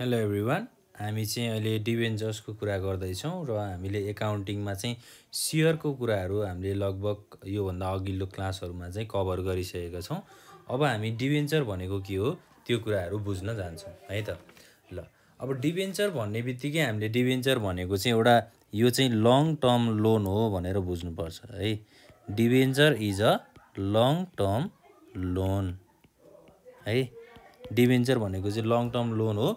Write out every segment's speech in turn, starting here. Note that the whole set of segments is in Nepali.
हेलो एभ्रिवान हामी चाहिँ अहिले डिभेन्जर्सको कुरा गर्दैछौँ र हामीले एकाउन्टिङमा चाहिँ सियरको कुराहरू हामीले लगभग योभन्दा अघिल्लो क्लासहरूमा चाहिँ कभर गरिसकेका छौँ अब हामी डिभेन्चर भनेको के हो त्यो कुराहरू बुझ्न जान्छौँ है त ल अब डिभेन्चर भन्ने बित्तिकै हामीले डिभेन्चर भनेको चाहिँ एउटा यो चाहिँ लङ टर्म लोन हो भनेर बुझ्नुपर्छ है debenture is a long term loan है डिभेन्चर भनेको चाहिँ लङ टर्म लोन हो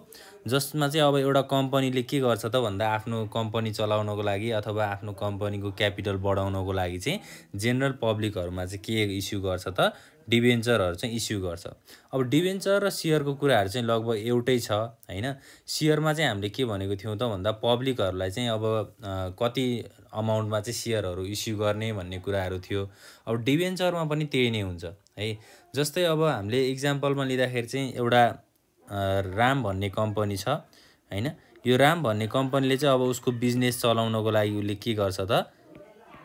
जसमा चाहिँ अब एउटा कम्पनीले के गर्छ त भन्दा आफ्नो कम्पनी चलाउनको लागि अथवा आफ्नो कम्पनीको क्यापिटल बढाउनको लागि चाहिँ जेनरल पब्लिकहरूमा चाहिँ के इस्यु गर्छ त डिभेन्चरहरू चाहिँ इस्यु गर्छ अब डिभेन्चर र सेयरको कुराहरू चाहिँ लगभग एउटै छ होइन सेयरमा चाहिँ हामीले के भनेको थियौँ त भन्दा पब्लिकहरूलाई चाहिँ अब कति अमाउन्टमा चाहिँ सेयरहरू इस्यु गर्ने भन्ने कुराहरू थियो अब डिभेन्चरमा पनि त्यही नै हुन्छ है जस्तै अब हामीले इक्जाम्पलमा लिँदाखेरि चाहिँ एउटा राम भन्ने कम्पनी छ होइन यो राम भन्ने कम्पनीले चाहिँ अब उसको बिजनेस चलाउनको लागि उसले के गर्छ त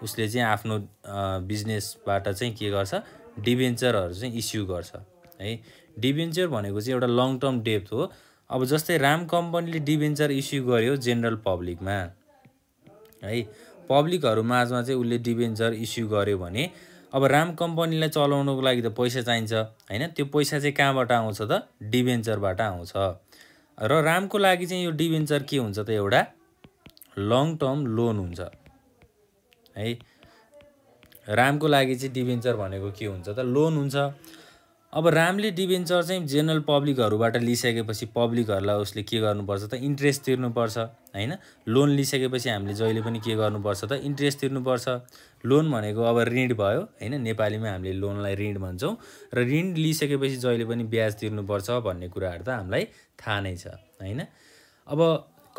उसले चाहिँ आफ्नो बिजनेसबाट चाहिँ के गर्छ डिभेन्चरहरू चाहिँ इस्यु गर्छ है डिभेन्चर भनेको चाहिँ एउटा लङ टर्म डेप्थ हो अब जस्तै राम कम्पनीले डिभेन्चर इस्यु गर्यो जेनरल पब्लिकमा है पब्लिकहरू माझमा चाहिँ उसले डिभेन्चर इस्यु गर्यो भने अब राम कम्पनीलाई चलाउनुको लागि त पैसा चाहिन्छ होइन त्यो पैसा चाहिँ कहाँबाट आउँछ त डिभेन्चरबाट आउँछ र रामको लागि चाहिँ यो डिभेन्चर के हुन्छ त एउटा लङ टर्म लोन हुन्छ है रामको लागि चाहिँ डिभेन्चर भनेको के हुन्छ त लोन हुन्छ अब रामले डिभेन्चर चाहिँ जेनरल पब्लिकहरूबाट लिइसकेपछि पब्लिकहरूलाई उसले के गर्नुपर्छ त इन्ट्रेस्ट तिर्नुपर्छ होइन लोन लिइसकेपछि हामीले जहिले पनि के गर्नुपर्छ त इन्ट्रेस्ट तिर्नुपर्छ लोन भनेको अब ऋण भयो होइन नेपालीमा हामीले लोनलाई ऋण भन्छौँ र ऋण लिइसकेपछि जहिले पनि ब्याज तिर्नुपर्छ भन्ने कुराहरू त हामीलाई थाहा नै छ होइन अब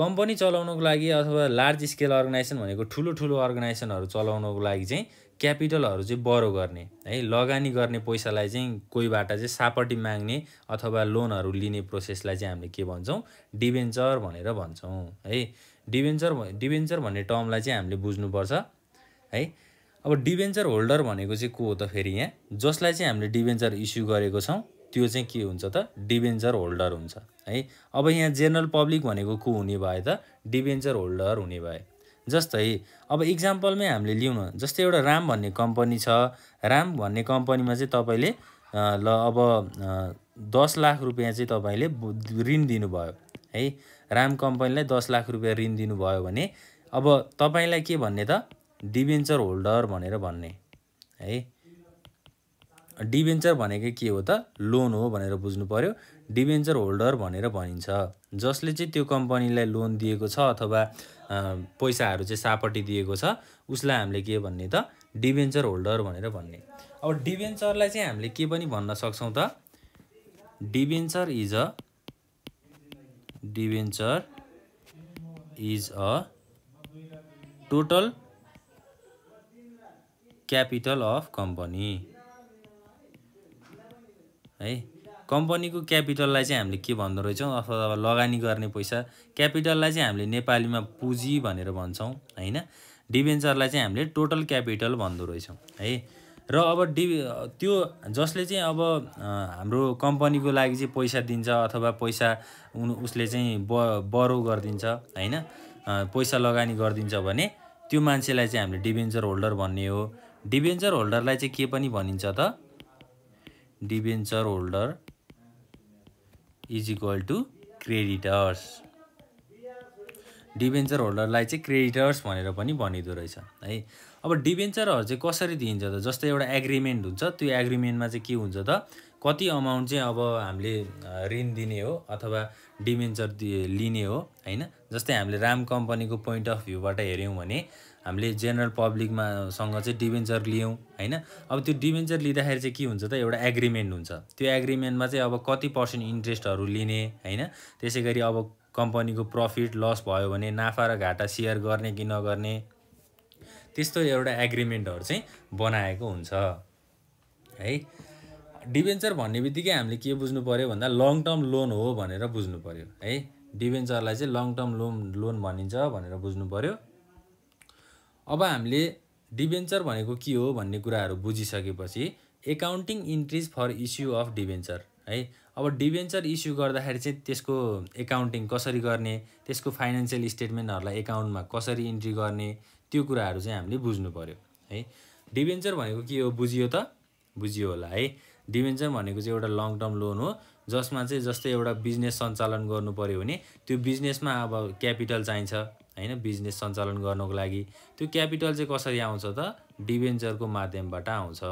कम्पनी चलाउनको लागि अथवा लार्ज स्केल अर्गनाइजेसन भनेको ठुलो ठुलो अर्गनाइजेसनहरू चलाउनको लागि चाहिँ क्यापिटलहरू चाहिँ बरो गर्ने है लगानी गर्ने पैसालाई चाहिँ कोहीबाट चाहिँ सापट्टि माग्ने अथवा लोनहरू लिने प्रोसेसलाई चाहिँ हामीले के भन्छौँ डिभेन्चर भनेर भन्छौँ है डिभेन्चर डिभेन्चर भन्ने टर्मलाई चाहिँ हामीले बुझ्नुपर्छ है अब डिभेन्चर होल्डर भनेको चाहिँ को हो त फेरि यहाँ जसलाई चाहिँ हामीले डिभेन्चर इस्यु गरेको छौँ त्यो चाहिँ के हुन्छ त डिभेन्चर होल्डर हुन्छ है अब यहाँ जेनरल पब्लिक भनेको को हुने भए त डिभेन्चर होल्डर हुने भए जस्तै अब इक्जाम्पलमै हामीले लिउँ न जस्तै एउटा राम भन्ने कम्पनी छ राम भन्ने कम्पनीमा चाहिँ तपाईँले ल अब दस लाख रुपियाँ चाहिँ तपाईँले ऋण दिनुभयो है राम कम्पनीलाई दस लाख रुपियाँ ऋण दिनुभयो भने अब तपाईँलाई के भन्ने त डिभेन्चर होल्डर भनेर भन्ने है डिभेन्चर भनेको के हो त लोन हो भनेर बुझ्नु पऱ्यो डिभेन्चर होल्डर भनेर भनिन्छ जसले चाहिँ त्यो कम्पनीलाई लोन दिएको छ अथवा पैसाहरू चाहिँ सापट्टि दिएको छ उसलाई हामीले के भन्ने त डिभेन्चर होल्डर भनेर भन्ने अब डिभेन्चरलाई चाहिँ हामीले के पनि भन्न सक्छौँ त debenture is a debenture is a total capital of company है कम्पनीको क्यापिटललाई चाहिँ हामीले के भन्दो रहेछौँ अथवा लगानी गर्ने पैसा क्यापिटललाई चाहिँ हामीले नेपालीमा पुँजी भनेर भन्छौँ होइन डिभेन्चरलाई चाहिँ हामीले टोटल क्यापिटल भन्दो रहेछौँ है र अब डि त्यो जसले चाहिँ अब हाम्रो कम्पनीको लागि चाहिँ पैसा दिन्छ अथवा पैसा उन उसले चाहिँ ब बरो गरिदिन्छ होइन पैसा लगानी गरिदिन्छ भने त्यो मान्छेलाई चाहिँ हामीले डिभेन्चर होल्डर भन्ने हो डिभेन्चर होल्डरलाई चाहिँ के पनि भनिन्छ त debenture holder is equal to creditors debenture होल्डरलाई चाहिँ क्रेडिटर्स भनेर पनि भनिँदो रहेछ है अब डिभेन्चरहरू चाहिँ कसरी दिइन्छ त जस्तै एउटा एग्रिमेन्ट हुन्छ त्यो एग्रिमेन्टमा चाहिँ के हुन्छ त कति अमाउन्ट चाहिँ अब हामीले ऋण दिने हो अथवा डिभेन्चर लिने हो होइन जस्तै हामीले राम कम्पनीको पोइन्ट अफ भ्यूबाट हेऱ्यौँ भने हामीले जेनरल पब्लिकमा सँग चाहिँ डिभेन्चर लियौँ होइन अब त्यो डिभेन्चर लिँदाखेरि चाहिँ के हुन्छ त एउटा एग्रिमेन्ट हुन्छ त्यो एग्रिमेन्टमा चाहिँ अब कति पर्सेन्ट इन्ट्रेस्टहरू लिने होइन त्यसै गरी अब कम्पनीको प्रफिट लस भयो भने नाफा र घाटा सेयर गर्ने कि नगर्ने त्यस्तो एउटा एग्रिमेन्टहरू चाहिँ बनाएको हुन्छ है डिभेन्चर भन्ने बित्तिकै हामीले के बुझ्नु पऱ्यो भन्दा लङ टर्म लोन हो भनेर बुझ्नु पऱ्यो है डिभेन्चरलाई चाहिँ लङ टर्म लोन लोन भनिन्छ भनेर बुझ्नु पऱ्यो अब हामीले डिभेन्चर भनेको के हो भन्ने कुराहरू बुझिसकेपछि accounting entries for issue of debenture है अब डिभेन्चर इस्यु गर्दाखेरि चाहिँ त्यसको एकाउन्टिङ कसरी गर्ने त्यसको फाइनेन्सियल स्टेटमेन्टहरूलाई एकाउन्टमा कसरी इन्ट्री गर्ने त्यो कुराहरू चाहिँ हामीले बुझ्नु पऱ्यो है डिभेन्चर भनेको के हो बुझियो त बुझियो होला है डिभेन्चर भनेको चाहिँ एउटा लङ टर्म लोन हो जसमा चाहिँ जस्तै एउटा बिजनेस सञ्चालन गर्नु पऱ्यो भने त्यो बिजनेसमा अब क्यापिटल चाहिन्छ होइन बिजनेस सञ्चालन गर्नको लागि त्यो क्यापिटल चाहिँ कसरी आउँछ त डिभेन्चरको माध्यमबाट आउँछ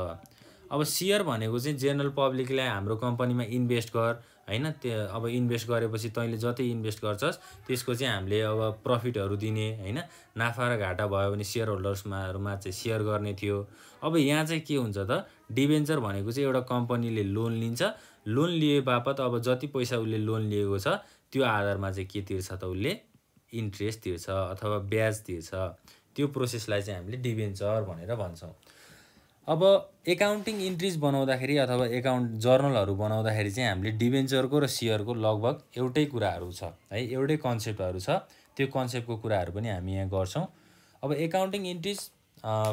अब सेयर भनेको चाहिँ जेनरल पब्लिकलाई हाम्रो कम्पनीमा इन्भेस्ट गर होइन त्यो अब इन्भेस्ट गरेपछि तैँले जति इन्भेस्ट गर्छस् त्यसको चाहिँ हामीले अब प्रफिटहरू दिने होइन नाफा र घाटा भयो भने सेयर होल्डर्समाहरूमा चाहिँ सेयर गर्ने थियो अब यहाँ चाहिँ के हुन्छ त डिभेन्चर भनेको चाहिँ एउटा कम्पनीले लोन लिन्छ लोन लिए बापत अब जति पैसा उसले लोन लिएको छ त्यो आधारमा चाहिँ के तिर्छ त उसले इन्ट्रेस्ट तिर्छ अथवा ब्याज तिर्छ त्यो प्रोसेसलाई चाहिँ हामीले डिभेन्चर भनेर भन्छौँ अब एकाउन्टिङ इन्ट्रिज बनाउँदाखेरि अथवा एकाउन्ट जर्नलहरू बनाउँदाखेरि चाहिँ हामीले डिभेन्चरको र सेयरको लगभग एउटै कुराहरू छ है एउटै कन्सेप्टहरू छ त्यो कन्सेप्टको कुराहरू पनि हामी यहाँ गर्छौँ अब accounting entries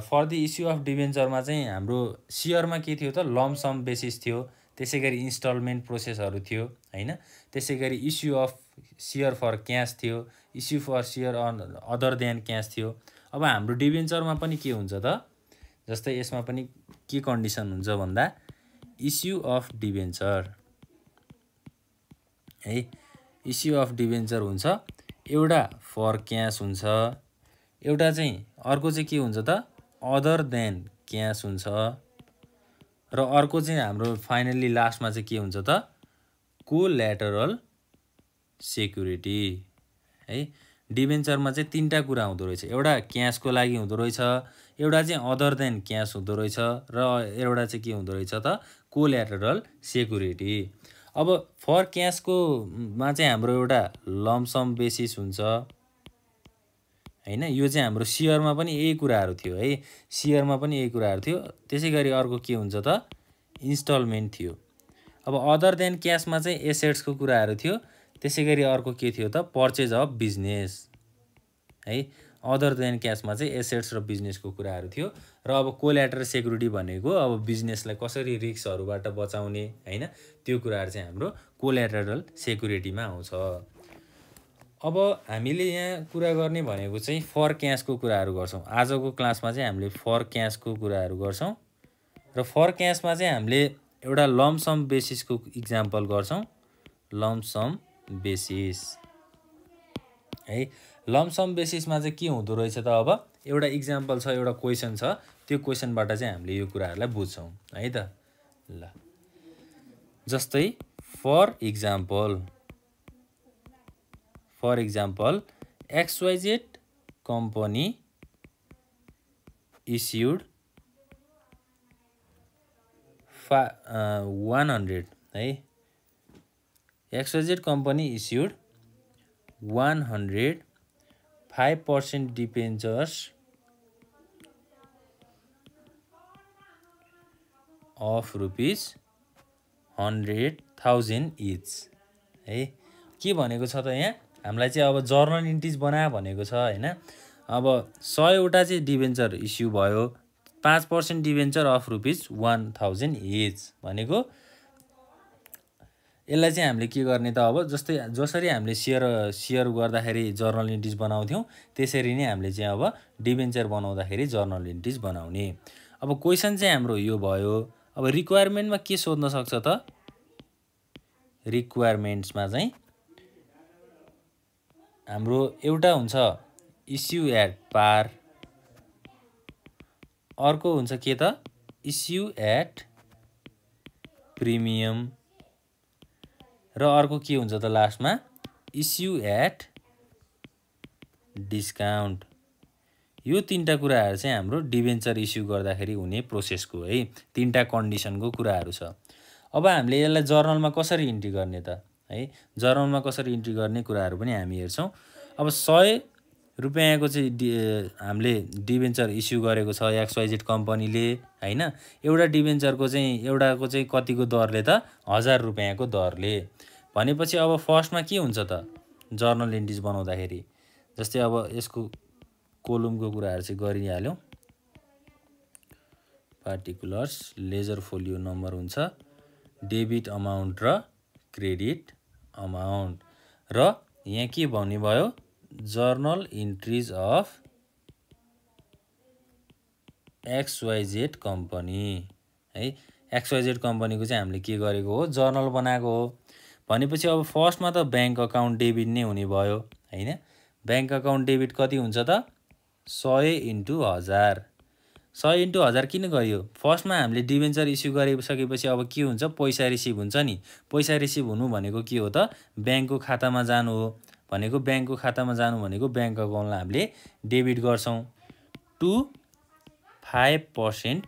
for the issue of डिभेन्चरमा चाहिँ हाम्रो सेयरमा के थियो त लमसम बेसिस थियो त्यसै गरी इन्स्टलमेन्ट प्रोसेसहरू थियो होइन त्यसै गरी issue of share for cash थियो issue for share on other than cash थियो अब हाम्रो डिभेन्चरमा पनि के हुन्छ त जस्तै यसमा पनि के कन्डिसन हुन्छ भन्दा इस्यु अफ डिभेन्चर है इस्यु अफ डिभेन्चर हुन्छ एउटा फर क्यास हुन्छ एउटा चाहिँ अर्को चाहिँ के हुन्छ त अदर देन क्यास हुन्छ र अर्को चाहिँ हाम्रो फाइनल्ली लास्टमा चाहिँ के हुन्छ त कोल्याटरल सेक्युरिटी है डिभेन्चरमा चाहिँ तिनवटा कुरा हुँदो रहेछ एउटा क्यासको लागि हुँदो रहेछ एउटा चाहिँ अदर देन क्यास हुँदो रहेछ र एउटा चाहिँ के हुँदो रहेछ त कोल्याटरल सेक्युरिटी अब फर क्यासकोमा चाहिँ हाम्रो एउटा लमसम बेसिस हुन्छ होइन यो चाहिँ हाम्रो सियरमा पनि यही कुराहरू थियो है सियरमा पनि यही कुराहरू थियो त्यसै गरी अर्को के हुन्छ त इन्स्टलमेन्ट थियो अब अदर देन क्यासमा चाहिँ एसेट्सको कुराहरू थियो त्यसै गरी अर्को के थियो त पर्चेज अफ बिजनेस है अदर देन क्यासमा चाहिँ एसेट्स र बिजनेसको कुराहरू थियो र अब कोल्याटर सेक्युरिटी भनेको अब बिजनेसलाई कसरी रिक्सहरूबाट बचाउने होइन त्यो कुराहरू चाहिँ हाम्रो कोल्याटरल सेक्युरिटीमा आउँछ अब हामीले यहाँ कुरा गर्ने भनेको चाहिँ फर क्यासको कुराहरू गर्छौँ आजको क्लासमा चाहिँ हामीले फर क्यासको कुराहरू गर्छौँ र फर क्यासमा चाहिँ हामीले एउटा लमसम बेसिसको इक्जाम्पल गर्छौँ लमसम बेसिस है लमसम बेसिसमा चाहिँ के हुँदो रहेछ त अब एउटा इक्जाम्पल छ एउटा क्वेसन छ त्यो क्वेसनबाट चाहिँ हामीले यो कुराहरूलाई बुझ्छौँ है त ल जस्तै for example for example xyz company issued one hundred है XYZ company issued one hundred five percent debentures of rupees hundred thousand each है के भनेको छ त यहाँ हामीलाई चाहिँ अब जर्नल इन्ट्रिज बना भनेको छ होइन अब सयवटा चाहिँ डिभेन्चर इस्यु भयो पाँच percent debenture of rupees one thousand each भनेको यसलाई चाहिँ हामीले के गर्ने त अब जस्तै जसरी हामीले सेयर सेयर गर्दाखेरि जर्नल इन्ट्रिज बनाउँथ्यौँ त्यसरी नै हामीले चाहिँ अब डिभेन्चर बनाउँदाखेरि जर्नल इन्ट्रिज बनाउने अब क्वेसन चाहिँ हाम्रो यो भयो अब रिक्वायरमेन्टमा के सोध्न सक्छ त रिक्वायरमेन्ट्समा चाहिँ हाम्रो एउटा हुन्छ इस्यु एट पार अर्को हुन्छ के त इस्यु एट प्रिमियम र अर्को के हुन्छ त लास्टमा इस्यु एट डिस्काउन्ट यो तिनवटा कुराहरू चाहिँ हाम्रो डिभेन्चर इस्यु गर्दाखेरि हुने प्रोसेसको है तिनवटा कन्डिसनको कुराहरू छ अब हामीले यसलाई जर्नलमा कसरी इन्ट्री गर्ने त है जर्मनमा कसरी इन्ट्री गर्ने कुराहरू पनि हामी हेर्छौँ अब सय रुपियाँको चाहिँ डि हामीले डिभेन्चर इस्यु गरेको छ एक्सवाइजेड कम्पनीले होइन एउटा डिभेन्चरको चाहिँ एउटाको चाहिँ कतिको दरले त हजार रुपियाँको दरले भनेपछि अब फर्स्टमा के हुन्छ त जर्नल इन्ट्रिज बनाउँदाखेरि जस्तै अब यसको कोलुमको कुराहरू चाहिँ गरिहाल्यौँ पार्टिकुलर्स लेजर फोलियो नम्बर हुन्छ डेबिट अमाउन्ट र क्रेडिट अमाउन्ट र यहाँ के भन्ने भयो journal entries of XYZ company है एक्सवाइजेड कम्पनीको चाहिँ हामीले के गरेको हो जर्नल बनाएको हो भनेपछि अब फर्स्टमा त ब्याङ्क अकाउन्ट डेबिट नै हुने भयो होइन ब्याङ्क अकाउन्ट डेबिट कति हुन्छ त सय इन्टु हजार सय इन्टु हजार किन गरियो फर्स्टमा हामीले डिभेन्चर इस्यु गरिसकेपछि अब के हुन्छ पैसा रिसिभ हुन्छ नि पैसा रिसिभ हुनु भनेको के हो त ब्याङ्कको खातामा जानु हो भनेको ब्याङ्कको खातामा जानु भनेको ब्याङ्क अकाउन्टलाई हामीले डेबिट गर्छौँ टु फाइभ पर्सेन्ट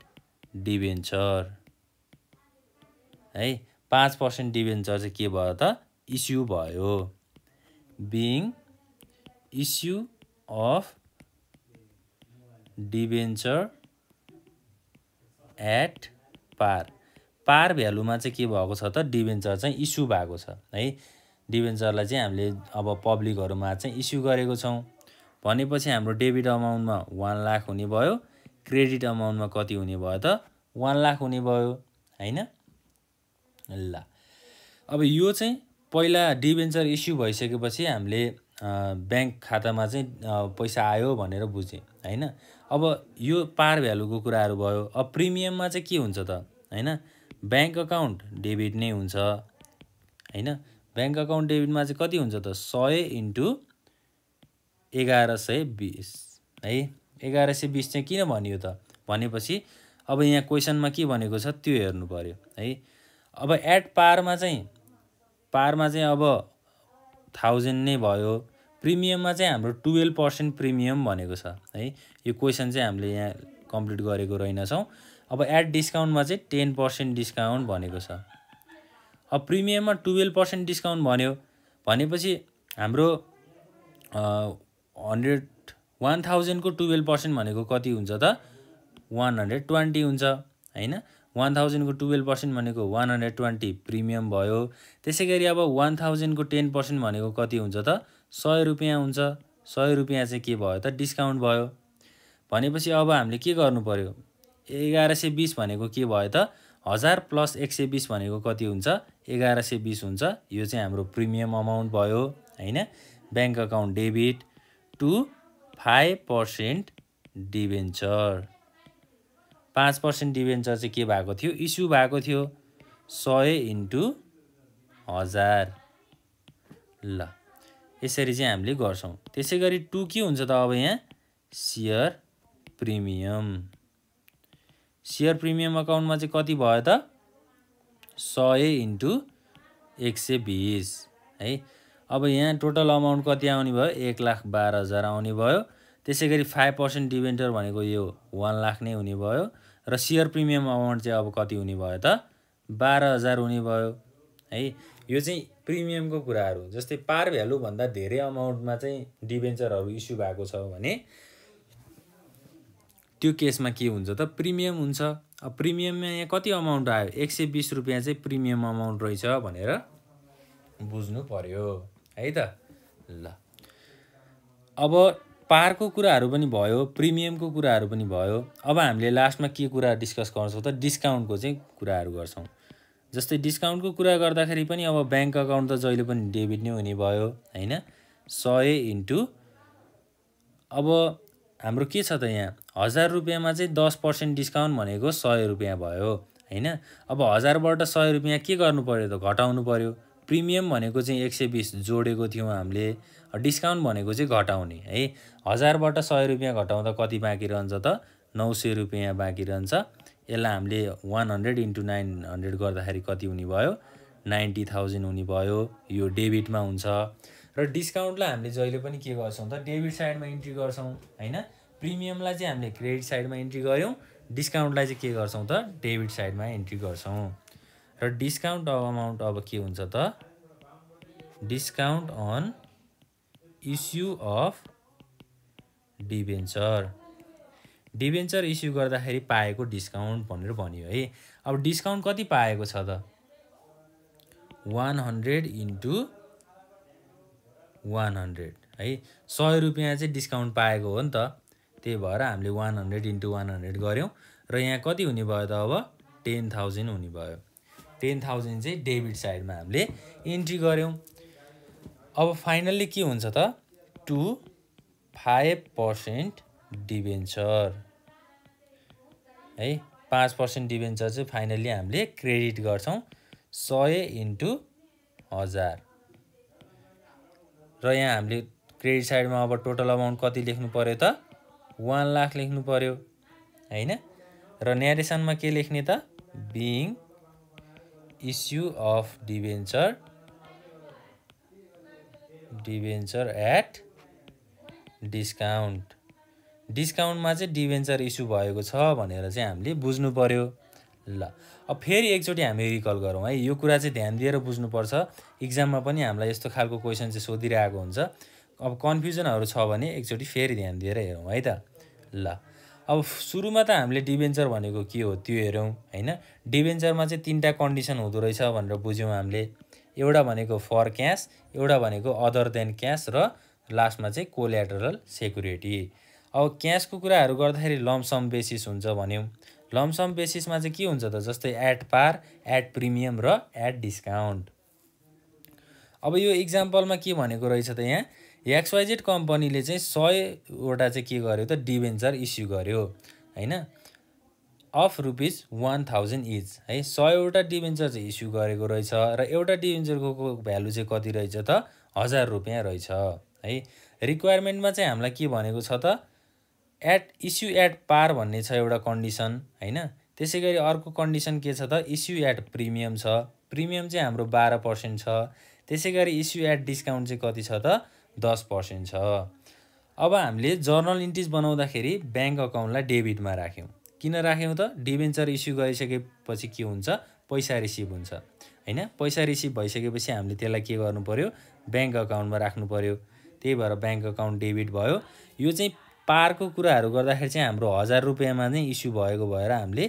डिभेन्चर है पाँच पर्सेन्ट डिभेन्चर चाहिँ के भयो त इस्यु भयो being issue of debenture at par par भ्यालुमा चाहिँ के भएको छ त डिभेन्चर चाहिँ इस्यु भएको छ है डिभेन्चरलाई चाहिँ हामीले अब पब्लिकहरूमा चाहिँ इस्यु गरेको छौँ भनेपछि हाम्रो डेबिट अमाउन्टमा वान लाख हुने भयो क्रेडिट अमाउन्टमा कति हुने भयो त वान लाख हुने भयो होइन ल अब यो चाहिँ पहिला डिभेन्चर इस्यु भइसकेपछि हामीले ब्याङ्क खातामा चाहिँ पैसा आयो भनेर बुझेँ होइन अब यो पार भ्यालुको कुराहरू भयो अब प्रिमियममा चाहिँ के हुन्छ त होइन ब्याङ्क अकाउन्ट डेबिट नै हुन्छ होइन ब्याङ्क अकाउन्ट डेबिटमा चाहिँ कति हुन्छ त सय इन्टु एघार सय बिस है एघार सय बिस चाहिँ किन भनियो त भनेपछि अब यहाँ क्वेसनमा के भनेको छ त्यो हेर्नु पऱ्यो है अब एट पारमा चाहिँ पारमा चाहिँ अब थाउजन्ड नै भयो प्रिमियममा चाहिँ हाम्रो टुवेल्भ पर्सेन्ट प्रिमियम भनेको छ है यो क्वेसन चाहिँ हामीले यहाँ कम्प्लिट गरेको रहेनछौँ अब एड डिस्काउन्टमा चाहिँ टेन पर्सेन्ट डिस्काउन्ट भनेको छ अब प्रिमियममा टुवेल्भ पर्सेन्ट डिस्काउन्ट भन्यो भनेपछि हाम्रो हन्ड्रेड वान थाउजन्डको टुवेल्भ पर्सेन्ट भनेको कति हुन्छ त वान हन्ड्रेड ट्वेन्टी हुन्छ होइन वान थाउजन्डको टुवेल्भ पर्सेन्ट भनेको वान हन्ड्रेड ट्वेन्टी प्रिमियम भयो त्यसै गरी अब वान थाउजन्डको टेन पर्सेन्ट भनेको कति हुन्छ त सय रुपियाँ हुन्छ सय रुपियाँ चाहिँ के भयो त डिस्काउन्ट भयो भनेपछि अब हामीले के गर्नु पऱ्यो एघार सय बिस भनेको के भयो त हजार प्लस एक सय बिस भनेको कति हुन्छ एघार सय बिस हुन्छ यो चाहिँ हाम्रो प्रिमियम अमाउन्ट भयो होइन bank account debit to five percent debenture पाँच पर्सेन्ट डिभेन्चर चाहिँ के भएको थियो इस्यु भएको थियो सय इन्टु हजार ल यसरी चाहिँ हामीले गर्छौँ त्यसै गरी टु के हुन्छ त अब यहाँ सियर प्रिमियम सियर प्रिमियम अकाउन्टमा चाहिँ कति भयो त सय इन्टु एक सय बिस है अब यहाँ टोटल अमाउन्ट कति आउने भयो एक लाख बाह्र हजार आउने भयो त्यसै गरी फाइभ पर्सेन्ट डिभेन्टर भनेको यो वान लाख नै हुने भयो र सेयर प्रिमियम अमाउन्ट चाहिँ अब कति हुने भयो त बाह्र हजार हुने भयो है यो चाहिँ प्रिमियमको कुराहरू जस्तै पार भ्यालुभन्दा धेरै अमाउन्टमा चाहिँ डिभेन्चरहरू इस्यु भएको छ भने त्यो केसमा के हुन्छ त प्रिमियम हुन्छ अब प्रिमियममा यहाँ कति अमाउन्ट आयो एक सय बिस रुपियाँ चाहिँ प्रिमियम अमाउन्ट रहेछ भनेर बुझ्नु पर्यो है त ल अब पारको कुराहरू पनि भयो प्रिमियमको कुराहरू पनि भयो अब हामीले लास्टमा के कुरा डिस्कस गर्छौँ त डिस्काउन्टको चाहिँ कुराहरू गर्छौँ जस्तै डिस्काउन्टको कुरा गर्दाखेरि पनि अब ब्याङ्क अकाउन्ट त जहिले पनि डेबिट नै हुने भयो होइन सय इन्टु अब हाम्रो के छ त यहाँ हजार रुपियाँमा चाहिँ दस पर्सेन्ट डिस्काउन्ट भनेको सय रुपियाँ भयो होइन अब हजारबाट सय रुपियाँ के गर्नु पऱ्यो त घटाउनु पऱ्यो प्रिमियम भनेको चाहिँ एक सय बिस जोडेको थियौँ हामीले डिस्काउन्ट भनेको चाहिँ घटाउने है हजारबाट सय रुपियाँ घटाउँदा कति बाँकी रहन्छ त नौ सय रुपियाँ बाँकी रहन्छ यसलाई हामीले one hundred into nine hundred गर्दाखेरि कति हुने भयो नाइन्टी थाउजन्ड हुने भयो यो डेबिटमा हुन्छ र डिस्काउन्टलाई हामीले जहिले पनि के गर्छौँ त डेबिट साइडमा इन्ट्री गर्छौँ होइन प्रिमियमलाई चाहिँ हामीले क्रेडिट साइडमा इन्ट्री गऱ्यौँ डिस्काउन्टलाई चाहिँ के गर्छौँ त डेबिट साइडमा इन्ट्री गर्छौँ र डिस्काउन्ट अमाउन्ट अब के हुन्छ त discount on issue of debenture debenture issue गर्दाखेरि पाएको डिस्काउन्ट भनेर भन्यो है अब डिस्काउन्ट कति पाएको छ त one hundred into one hundred है सय रुपियाँ चाहिँ डिस्काउन्ट पाएको हो नि त त्यही भएर हामीले one hundred into one hundred गऱ्यौँ र यहाँ कति हुने भयो त अब टेन थाउजन्ड हुने भयो टेन थाउजन्ड चाहिँ डेबिट साइडमा हामीले इन्ट्री गऱ्यौँ अब फाइनल्ली के हुन्छ त टु फाइभ पर्सेन्ट डिभेन्चर है पाँच पर्सेन्ट डिभेन्चर चाहिँ फाइनल्ली हामीले क्रेडिट गर्छौँ सय इन्टु हजार र यहाँ हामीले क्रेडिट साइडमा अब टोटल अमाउन्ट कति लेख्नु पऱ्यो त वान लाख लेख्नु पऱ्यो होइन र न्यारेसनमा के लेख्ने त being issue of debenture debenture at discount डिस्काउन्टमा चाहिँ डिभेन्चर इस्यु भएको छ भनेर चाहिँ हामीले बुझ्नु पऱ्यो ल अब फेरि एकचोटि हामी रिकल गरौँ है यो कुरा चाहिँ ध्यान दिएर बुझ्नुपर्छ इक्जाममा पनि हामीलाई यस्तो खालको क्वेसन चाहिँ सोधिरहेको हुन्छ अब कन्फ्युजनहरू छ भने एकचोटि फेरि ध्यान दिएर हेरौँ है त ल अब सुरुमा त हामीले डिभेन्चर भनेको के हो त्यो हेऱ्यौँ होइन डिभेन्चरमा चाहिँ तिनवटा कन्डिसन हुँदो रहेछ भनेर बुझ्यौँ हामीले एउटा भनेको फर क्यास एउटा भनेको अदर देन क्यास र लास्टमा चाहिँ कोल्याटरल सेक्युरिटी अब क्यासको कुराहरू गर्दाखेरि लमसम बेसिस हुन्छ भन्यौँ लमसम बेसिसमा चाहिँ के हुन्छ त जस्तै एट पार एट प्रिमियम र एट डिस्काउन्ट अब यो इक्जाम्पलमा के भनेको रहेछ त यहाँ एक्सवाइजेड कम्पनीले चाहिँ सयवटा चाहिँ के गर्यो त डिभेन्चर इस्यु गर्यो होइन of rupees one thousand each है सयवटा डिभेन्चर चाहिँ इस्यु गरेको रहेछ र एउटा डिभेन्चरको भ्यालु चाहिँ कति रहेछ त हजार रुपियाँ रहेछ है रिक्वायरमेन्टमा चाहिँ हामीलाई के भनेको छ त एट इस्यु एट पार भन्ने छ एउटा कन्डिसन होइन त्यसै गरी अर्को कन्डिसन के छ त इस्यु एट प्रिमियम छ प्रिमियम चाहिँ हाम्रो बाह्र पर्सेन्ट छ त्यसै गरी इस्यु एट डिस्काउन्ट चाहिँ कति छ त दस पर्सेन्ट छ अब हामीले जर्नल इन्ट्रिज बनाउँदाखेरि ब्याङ्क अकाउन्टलाई डेबिटमा राख्यौँ किन राख्यौँ त डिभेन्चर इस्यु गरिसकेपछि के हुन्छ पैसा रिसिभ हुन्छ होइन पैसा रिसिभ भइसकेपछि हामीले त्यसलाई के गर्नु पऱ्यो ब्याङ्क अकाउन्टमा राख्नु पऱ्यो त्यही भएर ब्याङ्क अकाउन्ट डेबिट भयो यो चाहिँ पारको कुराहरू गर्दाखेरि चाहिँ हाम्रो हजार रुपियाँमा नै इस्यु भएको भएर हामीले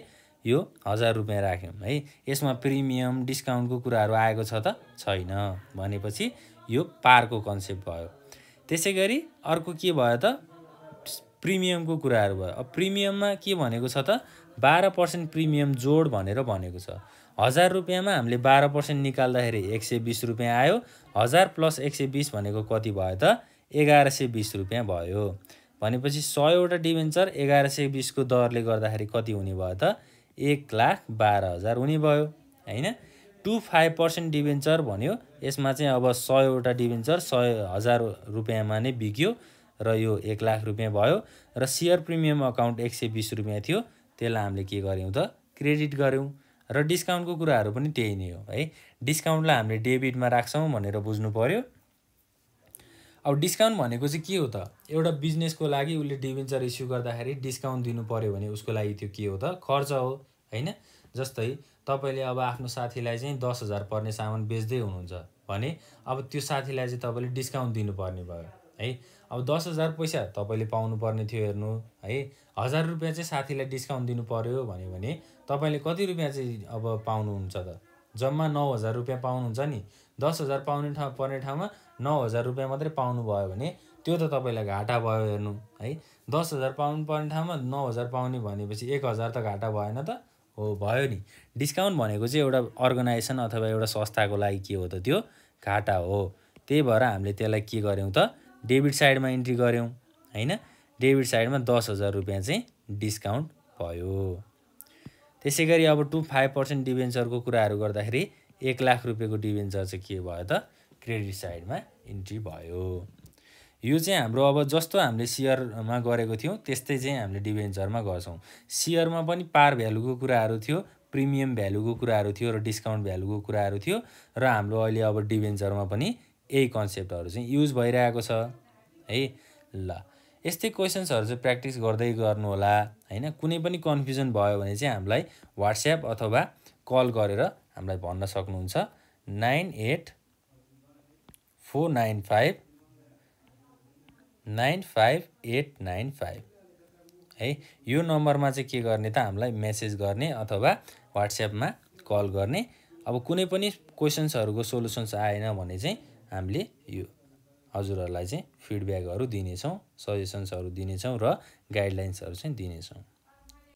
यो हजार रुपियाँ राख्यौँ है यसमा प्रिमियम डिस्काउन्टको कुराहरू आएको छ त छैन भनेपछि यो पारको कन्सेप्ट भयो त्यसै गरी अर्को के भयो त प्रिमियमको कुराहरू भयो अब प्रिमियममा के भनेको छ त बाह्र पर्सेन्ट प्रिमियम जोड भनेर भनेको छ हजार रुपियाँमा हामीले बाह्र पर्सेन्ट निकाल्दाखेरि एक सय बिस रुपियाँ आयो हजार प्लस एक सय बिस भनेको कति भयो त एघार सय बिस रुपियाँ भयो भनेपछि सयवटा डिभेन्चर एघार सय बिसको दरले गर्दाखेरि कति हुने भयो त एक लाख बाह्र हजार हुने भयो होइन टु फाइभ पर्सेन्ट डिभेन्चर भन्यो यसमा चाहिँ अब सयवटा डिभेन्चर सय हजार रुपियाँमा नै बिग्यो र यो एक लाख रुपियाँ भयो र सेयर प्रिमियम अकाउन्ट एक सय बिस रुपियाँ थियो त्यसलाई हामीले के गऱ्यौँ त क्रेडिट गऱ्यौँ र डिस्काउन्टको कुराहरू पनि त्यही नै हो है डिस्काउन्टलाई हामीले डेबिटमा राख्छौँ भनेर बुझ्नु पऱ्यो अब डिस्काउन्ट भनेको चाहिँ के हो त एउटा बिजनेसको लागि उसले डिभेन्चर इस्यु गर्दाखेरि डिस्काउन्ट दिनु पऱ्यो भने उसको लागि त्यो के हो त खर्च हो होइन जस्तै तपाईँले अब आफ्नो साथीलाई चाहिँ दस हजार पर्ने सामान बेच्दै हुनुहुन्छ भने अब त्यो साथीलाई चाहिँ तपाईँले डिस्काउन्ट दिनुपर्ने भयो है अब दस हजार पैसा तपाईँले पाउनुपर्ने थियो हेर्नु है हजार रुपियाँ चाहिँ साथीलाई डिस्काउन्ट दिनु पऱ्यो भन्यो भने तपाईँले कति रुपियाँ चाहिँ अब पाउनुहुन्छ त जम्मा नौ हजार रुपियाँ पाउनुहुन्छ नि दस हजार पाउने ठाउँ पर्ने ठाउँमा नौ हजार रुपियाँ मात्रै भयो भने त्यो त तपाईँलाई घाटा भयो हेर्नु है दस हजार पर्ने ठाउँमा नौ हजार पाउने भनेपछि एक हजार त घाटा भएन त हो भयो नि डिस्काउन्ट भनेको चाहिँ एउटा अर्गनाइजेसन अथवा एउटा संस्थाको लागि के हो त त्यो घाटा हो त्यही भएर हामीले त्यसलाई के गऱ्यौँ त डेबिट साइडमा इन्ट्री गऱ्यौँ होइन डेबिट साइडमा दस हजार रुपियाँ चाहिँ डिस्काउन्ट भयो त्यसै गरी अब टु फाइभ पर्सेन्ट डिभेन्चरको कुराहरू गर्दाखेरि एक लाख रुपियाँको डिभेन्चर चाहिँ के भयो त क्रेडिट साइडमा इन्ट्री भयो यो चाहिँ हाम्रो अब जस्तो हामीले सियरमा गरेको थियौँ त्यस्तै चाहिँ हामीले डिभेन्चरमा गर्छौँ सियरमा पनि पार भ्यालुको कुराहरू थियो प्रिमियम भ्यालुको कुराहरू थियो र डिस्काउन्ट भ्यालुको कुराहरू थियो र हाम्रो अहिले अब डिभेन्चरमा पनि यही कन्सेप्टहरू चाहिँ युज भइरहेको छ है ल यस्तै क्वेसन्सहरू चाहिँ प्र्याक्टिस गर्दै गर्नुहोला होइन कुनै पनि कन्फ्युजन भयो भने चाहिँ हामीलाई वाट्सएप अथवा कल गरेर हामीलाई भन्न सक्नुहुन्छ nine eight four nine five nine five eight nine five है यो नम्बरमा चाहिँ के गर्ने त हामीलाई मेसेज गर्ने अथवा वाट्सएपमा कल गर्ने अब कुनै पनि क्वेसन्सहरूको सोल्युसन्स आएन भने चाहिँ हामीले यो हजुरहरूलाई चाहिँ फिडब्याकहरू दिनेछौँ सजेसन्सहरू दिनेछौँ र गाइडलाइन्सहरू चाहिँ दिनेछौँ